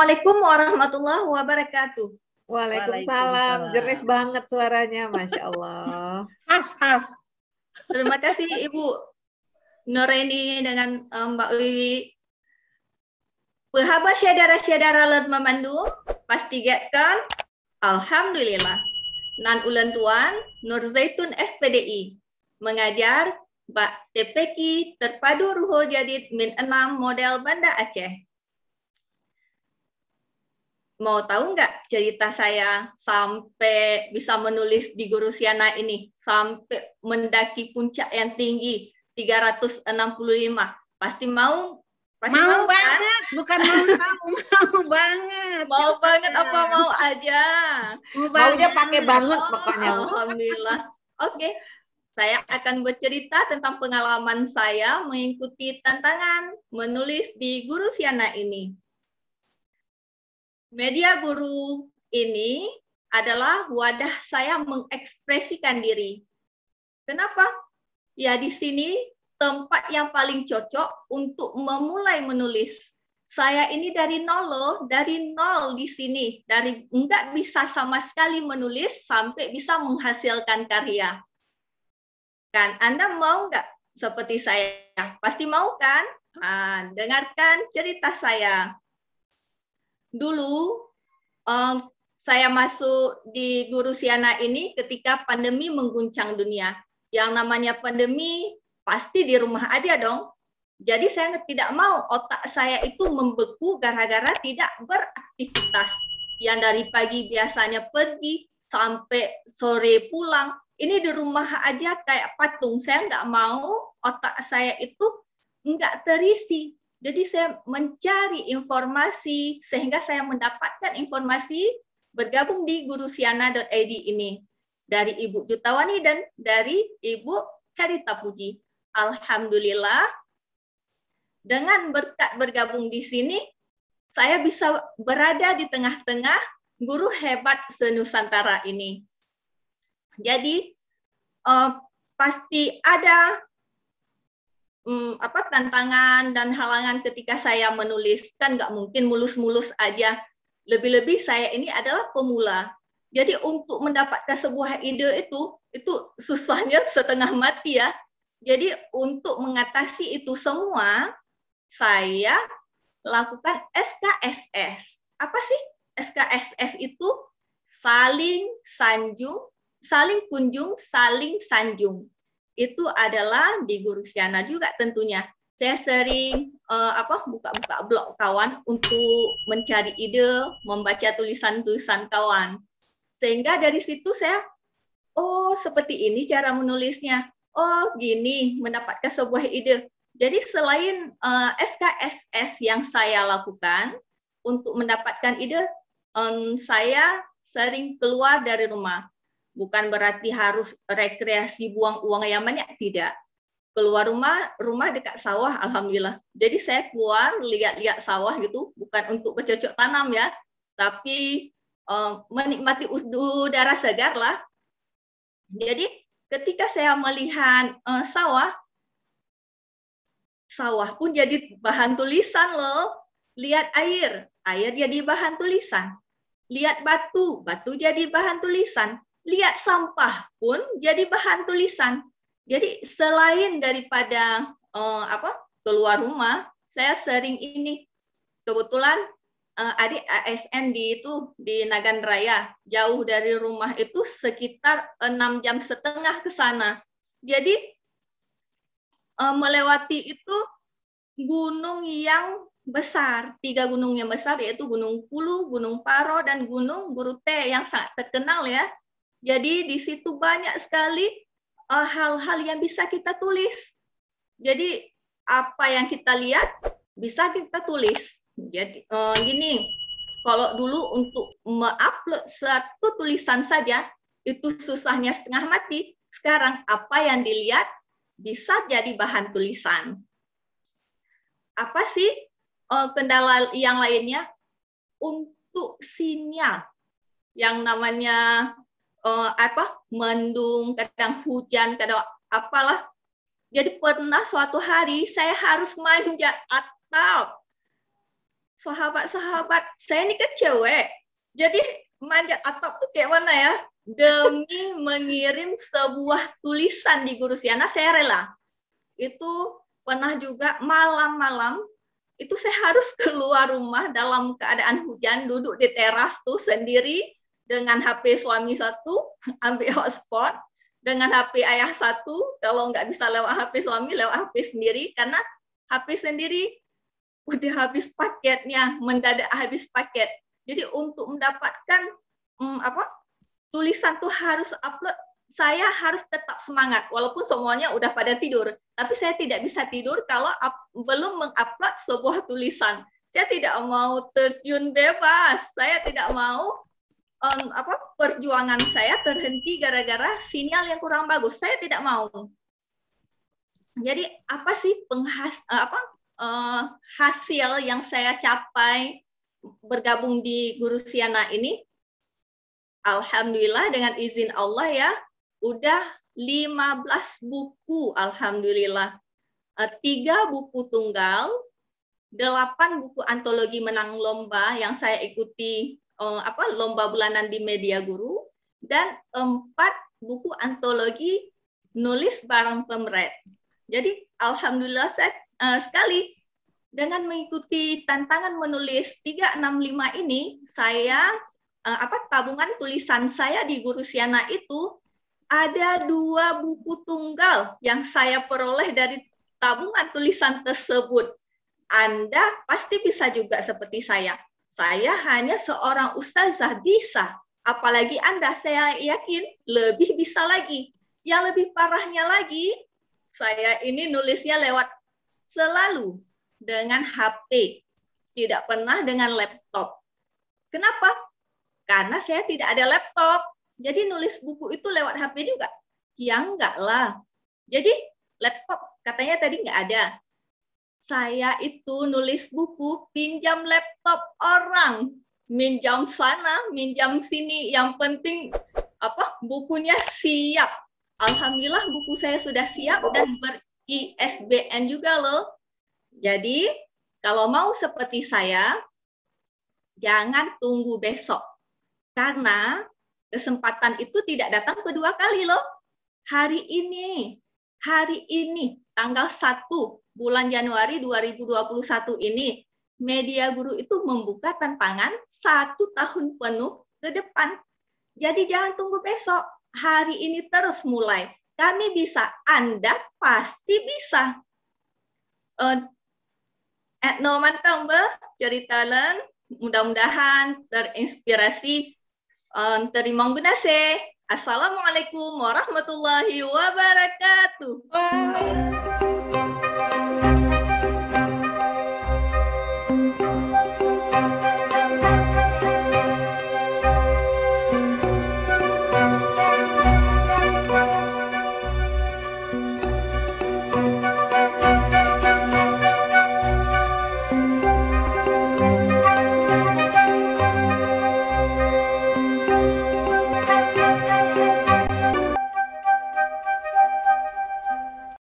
Assalamualaikum warahmatullahi wabarakatuh. Waalaikumsalam. Jernih banget suaranya, masya Allah. Khas khas. Terima kasih Ibu Noreni dengan eh, Mbak Wiwi. Perhaba syadara-syadara lan memandu, pasti kan? Alhamdulillah. Nan ulan tuan, Nur Zaitun SPDI. Mengajar Mbak Tepeki terpadu ruhul jadid min enam model Banda Aceh. Mau tahu nggak cerita saya sampai bisa menulis di Guru Siana ini, sampai mendaki puncak yang tinggi 365? Pasti mau Pasti mau, mau kan? banget, kan? bukan mau tahu, mau banget. Mau ya, banget apa mau aja? Mau Maunya pakai banget pokoknya. Oh, Alhamdulillah. Oke. Okay. Saya akan bercerita tentang pengalaman saya mengikuti tantangan menulis di Guru Siana ini media guru ini adalah wadah saya mengekspresikan diri. Kenapa? Ya di sini tempat yang paling cocok untuk memulai menulis. Saya ini dari nol loh, dari nol di sini, dari enggak bisa sama sekali menulis sampai bisa menghasilkan karya. Kan, Anda mau enggak seperti saya? Pasti mau kan? Nah, dengarkan cerita saya dulu um, saya masuk di Guru Siana ini ketika pandemi mengguncang dunia. Yang namanya pandemi pasti di rumah aja dong. Jadi saya tidak mau otak saya itu membeku gara-gara tidak beraktivitas. Yang dari pagi biasanya pergi sampai sore pulang. Ini di rumah aja kayak patung. Saya nggak mau otak saya itu nggak terisi. Jadi saya mencari informasi sehingga saya mendapatkan informasi bergabung di gurusiana.id ini dari Ibu Jutawani dan dari Ibu Herita Puji. Alhamdulillah dengan berkat bergabung di sini saya bisa berada di tengah-tengah guru hebat senusantara ini. Jadi uh, pasti ada um, apa tantangan dan halangan ketika saya menulis kan nggak mungkin mulus-mulus aja. Lebih-lebih saya ini adalah pemula. Jadi untuk mendapatkan sebuah ide itu itu susahnya setengah mati ya. Jadi untuk mengatasi itu semua saya lakukan SKSS. Apa sih SKSS itu? Saling sanjung, saling kunjung, saling sanjung itu adalah di Guru Siana juga tentunya. Saya sering uh, apa buka-buka blog kawan untuk mencari ide, membaca tulisan-tulisan kawan. Sehingga dari situ saya oh seperti ini cara menulisnya. Oh gini mendapatkan sebuah ide. Jadi selain uh, eh, SKSS yang saya lakukan untuk mendapatkan ide, um, saya sering keluar dari rumah Bukan berarti harus rekreasi buang uang yang banyak, tidak. Keluar rumah, rumah dekat sawah, alhamdulillah. Jadi saya keluar lihat-lihat sawah gitu, bukan untuk bercocok tanam ya, tapi um, menikmati udara segar lah. Jadi ketika saya melihat um, sawah, sawah pun jadi bahan tulisan loh. Lihat air, air jadi bahan tulisan. Lihat batu, batu jadi bahan tulisan lihat sampah pun jadi bahan tulisan. Jadi selain daripada uh, apa keluar rumah, saya sering ini kebetulan uh, adik ASN di itu di Nagan Raya jauh dari rumah itu sekitar enam jam setengah ke sana. Jadi uh, melewati itu gunung yang besar, tiga gunung yang besar yaitu Gunung Pulu, Gunung Paro, dan Gunung Gurute yang sangat terkenal ya jadi di situ banyak sekali eh, hal-hal uh, yang bisa kita tulis. Jadi apa yang kita lihat bisa kita tulis. Jadi uh, gini, kalau dulu untuk mengupload satu tulisan saja itu susahnya setengah mati. Sekarang apa yang dilihat bisa jadi bahan tulisan. Apa sih uh, kendala yang lainnya? Untuk sinyal yang namanya uh, apa mendung, kadang hujan, kadang apalah. Jadi pernah suatu hari saya harus manjat atap. Sahabat-sahabat, saya ini kecewek kan Jadi manjat atap tuh kayak mana ya? Demi mengirim sebuah tulisan di Guru Siana, saya rela. Itu pernah juga malam-malam itu saya harus keluar rumah dalam keadaan hujan, duduk di teras tuh sendiri, dengan HP suami satu, ambil hotspot, dengan HP ayah satu, kalau nggak bisa lewat HP suami, lewat HP sendiri, karena HP sendiri udah habis paketnya, mendadak habis paket. Jadi untuk mendapatkan hmm, apa tulisan tuh harus upload, saya harus tetap semangat, walaupun semuanya udah pada tidur. Tapi saya tidak bisa tidur kalau up, belum mengupload sebuah tulisan. Saya tidak mau terjun bebas, saya tidak mau um, apa perjuangan saya terhenti gara-gara sinyal yang kurang bagus. Saya tidak mau. Jadi apa sih penghas eh, apa uh, hasil yang saya capai bergabung di Guru Siana ini? Alhamdulillah dengan izin Allah ya, udah 15 buku alhamdulillah. Eh, tiga buku tunggal, delapan buku antologi menang lomba yang saya ikuti uh, apa lomba bulanan di Media Guru dan empat buku antologi nulis bareng pemret. Jadi alhamdulillah saya, uh, eh, sekali dengan mengikuti tantangan menulis 365 ini saya uh, apa tabungan tulisan saya di Guru Siana itu ada dua buku tunggal yang saya peroleh dari tabungan tulisan tersebut. Anda pasti bisa juga seperti saya. Saya hanya seorang ustazah bisa, apalagi Anda saya yakin lebih bisa lagi. Yang lebih parahnya lagi, saya ini nulisnya lewat selalu dengan HP, tidak pernah dengan laptop. Kenapa? Karena saya tidak ada laptop. Jadi nulis buku itu lewat HP juga. Ya enggak lah. Jadi laptop katanya tadi enggak ada saya itu nulis buku pinjam laptop orang, minjam sana, minjam sini, yang penting apa bukunya siap. Alhamdulillah buku saya sudah siap dan ber ISBN juga loh. Jadi kalau mau seperti saya, jangan tunggu besok. Karena kesempatan itu tidak datang kedua kali loh. Hari ini, hari ini, tanggal 1 bulan Januari 2021 ini, media guru itu membuka tantangan satu tahun penuh ke depan. Jadi jangan tunggu besok, hari ini terus mulai. Kami bisa, Anda pasti bisa. Uh, at man tumble, cari talent, mudah-mudahan terinspirasi. Um, terima kasih. Assalamualaikum warahmatullahi wabarakatuh. Bye.